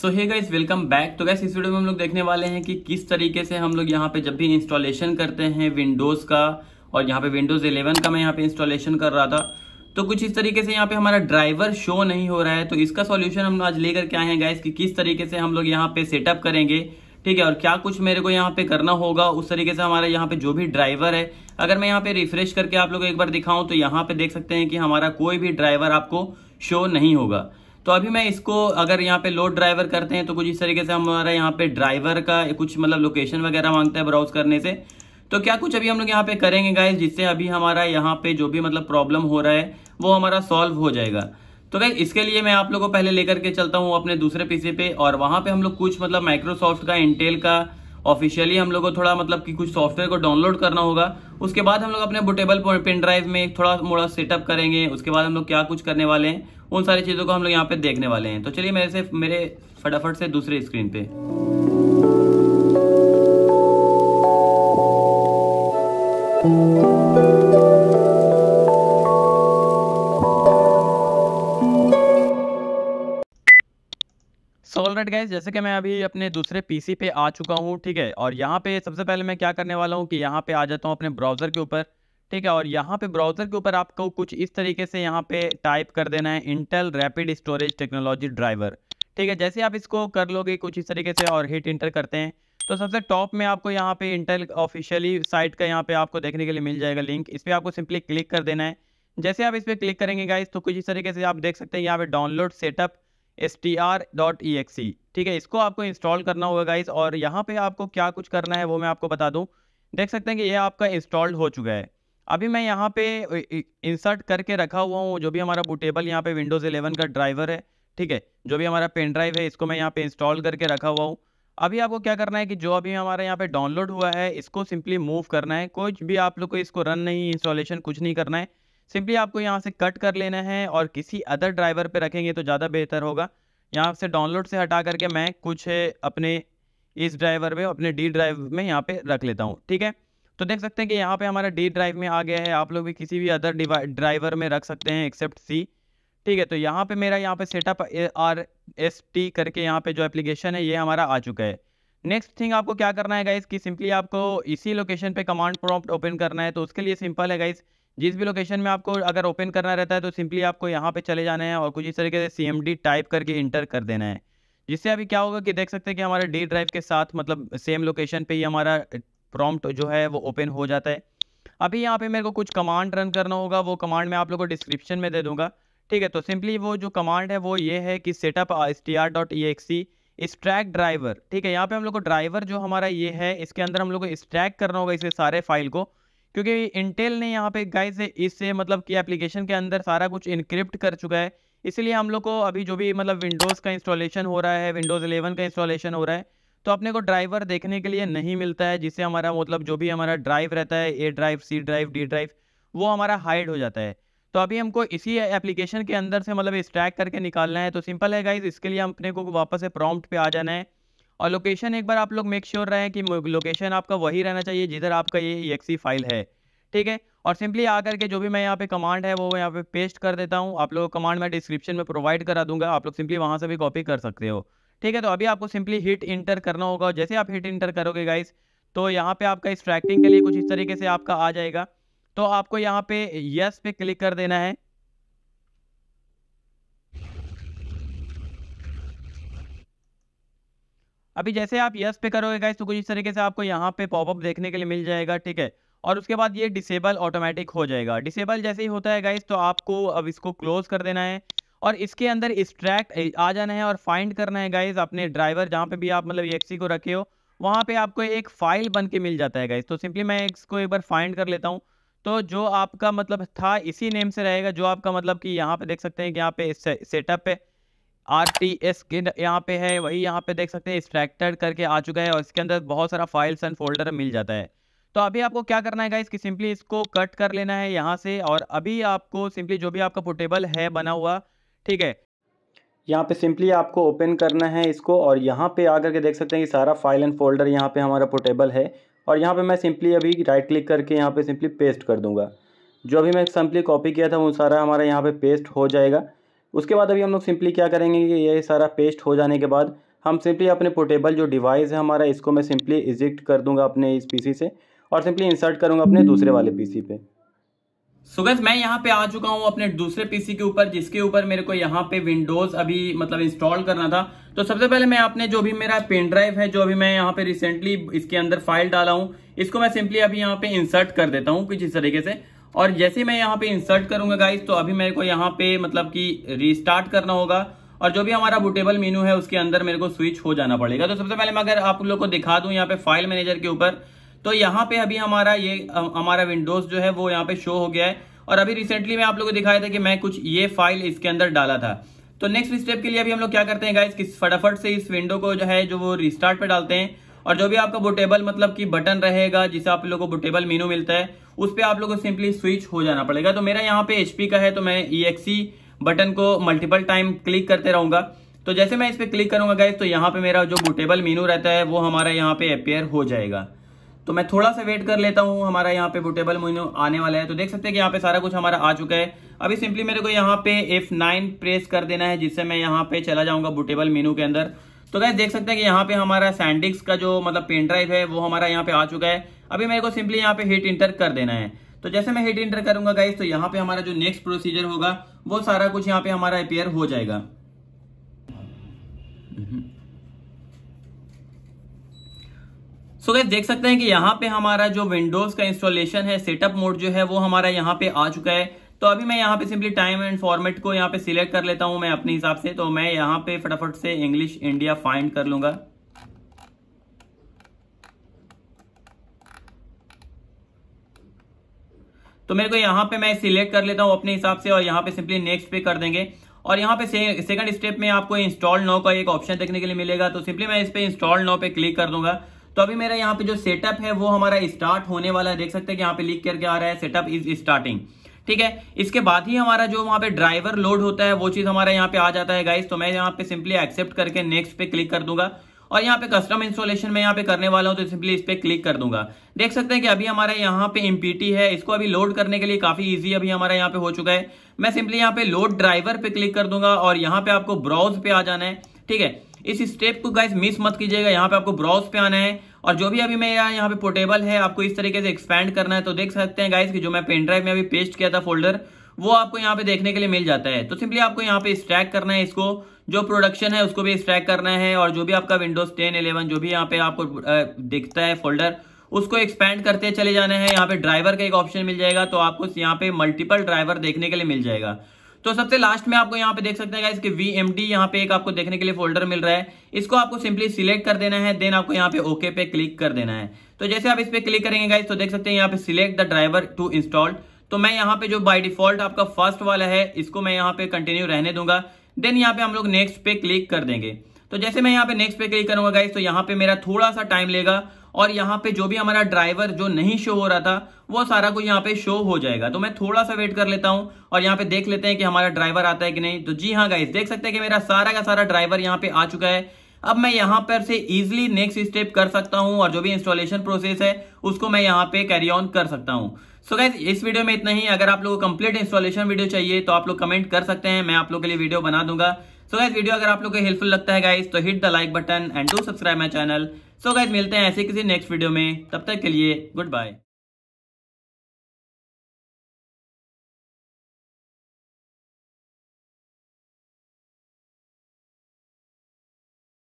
सो hey guys welcome back तो guys इस video में हम लोग देखने वाले हैं कि किस तरीके से हम लोग यहाँ पे जब भी इंस्टॉलेशन करते हैं विंडोज़ का और यहाँ पे विंडोज़ 11 का मैं यहाँ पे इंस्टॉलेशन कर रहा था तो कुछ इस तरीके से यहाँ पे हमारा ड्राइवर शो नहीं हो रहा है तो इसका सोल्यूशन हम आज लेकर के आए हैं की कि किस तरीके से हम लोग यहाँ पे सेटअप करेंगे ठीक है और क्या कुछ मेरे को यहाँ पे करना होगा उस तरीके से हमारा यहाँ पे जो भी ड्राइवर है अगर मैं यहाँ पे रिफ्रेश करके आप लोग एक बार दिखाऊं तो यहाँ पे देख सकते हैं कि हमारा कोई भी ड्राइवर आपको शो नहीं होगा तो अभी मैं इसको अगर यहाँ पे लोड ड्राइवर करते हैं तो कुछ इस तरीके से हमारा यहाँ पे ड्राइवर का कुछ मतलब लोकेशन वगैरह मांगता है ब्राउज करने से तो क्या कुछ अभी हम लोग यहाँ पे करेंगे गाइज जिससे अभी हमारा यहाँ पे जो भी मतलब प्रॉब्लम हो रहा है वो हमारा सॉल्व हो जाएगा तो गाइज इसके लिए मैं आप लोगों को पहले लेकर के चलता हूँ अपने दूसरे पीसी पे और वहां पे हम लोग कुछ मतलब माइक्रोसॉफ्ट का इंटेल का ऑफिशियली हम लोग को थोड़ा मतलब कि कुछ सॉफ्टवेयर को डाउनलोड करना होगा उसके बाद हम लोग अपने बुटेबल पेन ड्राइव में थोड़ा मोड़ा सेटअप करेंगे उसके बाद हम लोग क्या कुछ करने वाले हैं उन सारी चीज़ों को हम लोग यहाँ पे देखने वाले हैं तो चलिए मेरे से मेरे फटाफट से दूसरे स्क्रीन पे राइट जैसे कि मैं अभी अपने दूसरे पीसी पे आ चुका हूँ ठीक है और यहाँ पे सबसे पहले मैं क्या करने वाला हूँ कि यहाँ पे आ जाता हूँ अपने ब्राउजर के ऊपर ठीक है और यहाँ पे ब्राउज़र के ऊपर आपको कुछ इस तरीके से यहाँ पे टाइप कर देना है Intel rapid storage technology driver ठीक है जैसे आप इसको कर लोगे कुछ इस तरीके से और हिट इंटर करते हैं तो सबसे टॉप में आपको यहाँ पे इंटेल ऑफिशियली साइट का यहाँ पे आपको देखने के लिए मिल जाएगा लिंक इस पर आपको सिंपली क्लिक कर देना है जैसे आप इस पर क्लिक करेंगे गाइज तो कुछ इस तरीके से आप देख सकते हैं यहाँ पे download setup S T R dot E ठीक है इसको आपको इंस्टॉल करना होगा गाइज़ और यहाँ पे आपको क्या कुछ करना है वो मैं आपको बता दूँ देख सकते हैं कि यह आपका इंस्टॉल्ड हो चुका है अभी मैं यहाँ पे इंसर्ट करके रखा हुआ हूँ जो भी हमारा बुटेबल यहाँ पे विंडोज़ 11 का ड्राइवर है ठीक है जो भी हमारा पेन ड्राइव है इसको मैं यहाँ पे इंस्टॉल करके रखा हुआ हूँ अभी आपको क्या करना है कि जो अभी हमारे यहाँ पे डाउनलोड हुआ है इसको सिंपली मूव करना है कुछ भी आप लोग को इसको रन नहीं इंस्टॉलेशन कुछ नहीं करना है सिंपली आपको यहाँ से कट कर लेना है और किसी अदर ड्राइवर पर रखेंगे तो ज़्यादा बेहतर होगा यहाँ से डाउनलोड से हटा करके मैं कुछ अपने इस ड्राइवर में अपने डी ड्राइव में यहाँ पर रख लेता हूँ ठीक है तो देख सकते हैं कि यहाँ पे हमारा डी ड्राइव में आ गया है आप लोग भी किसी भी अदर ड्राइवर में रख सकते हैं एक्सेप्ट सी ठीक है तो यहाँ पे मेरा यहाँ पे सेटअप आर एस टी करके यहाँ पे जो एप्लीकेशन है ये हमारा आ चुका है नेक्स्ट थिंग आपको क्या करना है गाइज कि सिंपली आपको इसी लोकेशन पे कमांड प्रॉम्प्ट ओपन करना है तो उसके लिए सिंपल है गाइज जिस भी लोकेशन में आपको अगर ओपन करना रहता है तो सिंपली आपको यहाँ पे चले जाना है और कुछ इस तरीके से सी एम डी टाइप करके इंटर कर देना है जिससे अभी क्या होगा कि देख सकते हैं कि हमारे डी ड्राइव के साथ मतलब सेम लोकेशन पे ही हमारा प्रॉम्प्ट जो है वो ओपन हो जाता है अभी यहाँ पे मेरे को कुछ कमांड रन करना होगा वो कमांड मैं आप लोगों को डिस्क्रिप्शन में दे दूंगा ठीक है तो सिंपली वो जो कमांड है वो ये है कि setup S T R dot E extract driver ठीक है यहाँ पे हम लोग को ड्राइवर जो हमारा ये है इसके अंदर हम लोग को स्ट्रैक करना होगा इसे सारे फाइल को क्योंकि इंटेल ने यहाँ पे से इससे मतलब कि एप्लीकेशन के अंदर सारा कुछ इनक्रिप्ट कर चुका है इसलिए हम लोग को अभी जो भी मतलब विंडोज़ का इंस्टॉलेशन हो रहा है विंडोज़ 11 का इंस्टॉलेशन हो रहा है तो अपने को ड्राइवर देखने के लिए नहीं मिलता है जिससे हमारा मतलब जो भी हमारा ड्राइव रहता है A drive C drive D drive वो हमारा हाइड हो जाता है तो अभी हमको इसी एप्लीकेशन के अंदर से मतलब स्ट्रैक करके निकालना है तो सिंपल है गाइज इसके लिए अपने को वापस से प्रॉम्प्ट पे आ जाना है और लोकेशन एक बार आप लोग मेक श्योर हैं कि लोकेशन आपका वही रहना चाहिए जिधर आपका ये एक्सी फाइल है ठीक है और सिंपली आकर के जो भी मैं यहाँ पे कमांड है वो यहाँ पे पेस्ट कर देता हूँ आप लोग कमांड मैं डिस्क्रिप्शन में प्रोवाइड करा दूंगा आप लोग सिंपली वहाँ से भी कॉपी कर सकते हो ठीक है तो अभी आपको सिंपली हिट इंटर करना होगा जैसे आप हिट इंटर करोगे गाइस तो यहाँ पे आपका इस ट्रैकिंग के लिए कुछ इस तरीके से आपका आ जाएगा तो आपको यहाँ पे यस पे क्लिक कर देना है अभी जैसे आप यस पे करोगे गाइस तो कुछ इस तरीके से आपको यहाँ पे पॉपअप देखने के लिए मिल जाएगा ठीक है और उसके बाद ये डिसेबल ऑटोमेटिक हो जाएगा डिसेबल जैसे ही होता है गाइस तो आपको अब इसको क्लोज कर देना है और इसके अंदर एक्सट्रैक्ट आ जाना है और फाइंड करना है गाइज अपने ड्राइवर जहाँ पे भी आप मतलब एक्सी को रखे हो वहाँ पे आपको एक फाइल बन के मिल जाता है गाइज तो सिंपली मैं इसको एक बार फाइंड कर लेता हूँ तो जो आपका मतलब था इसी नेम से रहेगा जो आपका मतलब कि यहाँ पे देख सकते हैं कि यहाँ पे सेटअप है आर टी एस के यहाँ पे है वही यहाँ पे देख सकते हैं स्ट्रैक्टर करके आ चुका है और इसके अंदर बहुत सारा फाइल्स एंड फोल्डर मिल जाता है तो अभी आपको क्या करना है गाइज कि सिंपली इसको कट कर लेना है यहाँ से और अभी आपको सिंपली जो भी आपका पोर्टेबल है बना हुआ ठीक है यहाँ पे सिंपली आपको ओपन करना है इसको और यहाँ पे आकर के देख सकते हैं कि सारा फाइल एंड फोल्डर यहाँ पे हमारा पोर्टेबल है और यहाँ पे मैं सिंपली अभी राइट क्लिक करके यहाँ पे सिंपली पेस्ट कर दूंगा जो अभी मैं सिंपली कॉपी किया था वो सारा हमारा यहाँ पे पेस्ट हो जाएगा उसके बाद अभी हम लोग सिंपली क्या करेंगे कि ये सारा पेस्ट हो जाने के बाद हम सिंपली अपने पोर्टेबल जो डिवाइस है हमारा इसको मैं सिंपली इजिक्ट कर दूँगा अपने इस पी से और सिंपली इंसर्ट करूँगा अपने दूसरे वाले पी पे सो मैं यहाँ पे आ चुका हूँ अपने दूसरे पीसी के ऊपर जिसके ऊपर मेरे को यहाँ पे विंडोज अभी मतलब इंस्टॉल करना था तो सबसे पहले मैं अपने जो भी मेरा पेन ड्राइव है जो अभी मैं यहाँ पे रिसेंटली इसके अंदर फाइल डाला हूँ इसको मैं सिंपली अभी यहाँ पे इंसर्ट कर देता हूँ कुछ इस तरीके से और जैसे मैं यहाँ पे इंसर्ट करूंगा गाइज तो अभी मेरे को यहाँ पे मतलब की रिस्टार्ट करना होगा और जो भी हमारा बुटेबल मीनू है उसके अंदर मेरे को स्विच हो जाना पड़ेगा तो सबसे पहले मैं अगर आप लोग को दिखा दू यहाँ पे फाइल मैनेजर के ऊपर तो यहाँ पे अभी हमारा ये हमारा विंडोज जो है वो यहाँ पे शो हो गया है और अभी रिसेंटली मैं आप लोगों को दिखाया था कि मैं कुछ ये फाइल इसके अंदर डाला था तो नेक्स्ट स्टेप के लिए अभी हम लोग क्या करते हैं गाइज किस फटाफट से इस विंडो को जो है जो वो रिस्टार्ट पे डालते हैं और जो भी आपका बुटेबल मतलब कि बटन रहेगा जिसे आप लोगों को बुटेबल मीनू मिलता है उस पर आप लोगों को सिंपली स्विच हो जाना पड़ेगा तो मेरा यहाँ पे एचपी का है तो मैं ई बटन को मल्टीपल टाइम क्लिक करते रहूंगा तो जैसे मैं इस पर क्लिक करूंगा गाइज तो यहाँ पे मेरा जो बुटेबल मीनू रहता है वो हमारा यहाँ पे अपेयर हो जाएगा तो मैं थोड़ा सा वेट कर लेता हूँ हमारा यहाँ पे बुटेबल मोइनो आने वाला है तो देख सकते हैं कि यहाँ पे सारा कुछ हमारा आ चुका है अभी सिंपली मेरे को यहाँ पे F9 प्रेस कर देना है जिससे मैं यहाँ पे चला जाऊंगा बुटेबल मेनू के अंदर तो गैस देख सकते हैं कि यहाँ पे हमारा सैंडिक्स का जो मतलब पेन ड्राइव है वो हमारा यहाँ पे आ चुका है अभी मेरे को सिंपली यहाँ पे हिट इंटर कर देना है तो जैसे मैं हिट इंटर करूंगा गाइस तो यहाँ पे हमारा जो नेक्स्ट प्रोसीजर होगा वो सारा कुछ यहाँ पे हमारा अपेयर हो जाएगा हम्म। सो गैस देख सकते हैं कि यहाँ पे हमारा जो विंडोज का इंस्टॉलेशन है सेटअप मोड जो है वो हमारा यहाँ पे आ चुका है तो अभी मैं यहाँ पे सिंपली टाइम एंड फॉर्मेट को यहाँ पे सिलेक्ट कर लेता हूँ मैं अपने हिसाब से तो मैं यहाँ पे फटाफट से इंग्लिश इंडिया फाइंड कर लूंगा तो मेरे को यहाँ पे मैं सिलेक्ट कर लेता हूँ अपने हिसाब से और यहाँ पे सिंपली नेक्स्ट पे कर देंगे और यहाँ पे सेकंड स्टेप में आपको इंस्टॉल नो का एक ऑप्शन देखने के लिए मिलेगा तो सिंपली मैं इस पे इंस्टॉल नो पे क्लिक कर दूंगा तो अभी मेरा यहाँ पे जो सेटअप है वो हमारा स्टार्ट होने वाला है देख सकते हैं कि यहाँ पे लिख करके आ रहा है सेटअप इज स्टार्टिंग ठीक है इसके बाद ही हमारा जो वहां पे ड्राइवर लोड होता है वो चीज हमारा यहाँ पे आ जाता है गाइस तो मैं यहाँ पे सिंपली एक्सेप्ट करके नेक्स्ट पे क्लिक कर दूंगा और यहाँ पे कस्टम इंस्टॉलेशन में यहाँ पे करने वाला हूँ तो सिंपली इस पर क्लिक कर दूंगा देख सकते हैं कि अभी हमारा यहाँ पे एमपीटी है इसको अभी लोड करने के लिए काफी इजी अभी हमारा यहाँ पे हो चुका है मैं सिंपली यहाँ पे लोड ड्राइवर पे क्लिक कर दूंगा और यहाँ पे आपको ब्राउज पे आ जाना है ठीक है इस स्टेप को गाइस मिस मत कीजिएगा यहाँ पे आपको ब्राउज पे आना है और जो भी अभी मेरा यहाँ पे पोर्टेबल है आपको इस तरीके से एक्सपैंड करना है तो देख सकते हैं गाइस कि जो मैं पेन ड्राइव में अभी पेस्ट किया था फोल्डर वो आपको यहाँ पे देखने के लिए मिल जाता है तो सिंपली आपको यहाँ पे स्ट्रैक करना है इसको जो प्रोडक्शन है उसको भी स्ट्रैक करना है और जो भी आपका विंडोज टेन इलेवन जो भी यहाँ पे आपको दिखता है फोल्डर उसको एक्सपैंड करते चले जाना है यहाँ पे ड्राइवर का एक ऑप्शन मिल जाएगा तो आपको यहाँ पे मल्टीपल ड्राइवर देखने के लिए मिल जाएगा तो सबसे लास्ट में आपको यहाँ पे देख सकते हैं इसके वी एम डी यहाँ पे एक आपको देखने के लिए फोल्डर मिल रहा है इसको आपको सिंपली सिलेक्ट कर देना है देन आपको यहाँ पे ओके पे क्लिक कर देना है तो जैसे आप इस पर क्लिक करेंगे गाइज तो देख सकते हैं यहाँ पे select the driver to install तो मैं यहाँ पे जो बाई डिफॉल्ट आपका फर्स्ट वाला है इसको मैं यहाँ पे कंटिन्यू रहने दूंगा देन यहाँ पे हम लोग नेक्स्ट पे क्लिक कर देंगे तो जैसे मैं यहाँ पे नेक्स्ट पे क्लिक करूंगा गाइस तो यहाँ पे मेरा थोड़ा सा टाइम लेगा और यहाँ पे जो भी हमारा ड्राइवर जो नहीं शो हो रहा था वो सारा कुछ यहाँ पे शो हो जाएगा तो मैं थोड़ा सा वेट कर लेता हूँ और यहाँ पे देख लेते हैं कि हमारा ड्राइवर आता है कि नहीं तो जी हाँ गाइस देख सकते हैं कि मेरा सारा का सारा ड्राइवर यहाँ पे आ चुका है अब मैं यहाँ पर से इजिली नेक्स्ट स्टेप कर सकता हूँ और जो भी इंस्टॉलेशन प्रोसेस है उसको मैं यहाँ पे कैरी ऑन कर सकता हूँ सो गाइज इस वीडियो में इतना ही अगर आप लोग को कंप्लीट इंस्टॉलेशन वीडियो चाहिए तो आप लोग कमेंट कर सकते हैं मैं आप लोग के लिए वीडियो बना दूंगा सो गाइज वीडियो अगर आप लोग को हेल्पफुल लगता है गाइज तो hit the like button and do subscribe my channel so guys मिलते हैं ऐसे किसी नेक्स्ट वीडियो में तब तक के लिए गुड बाय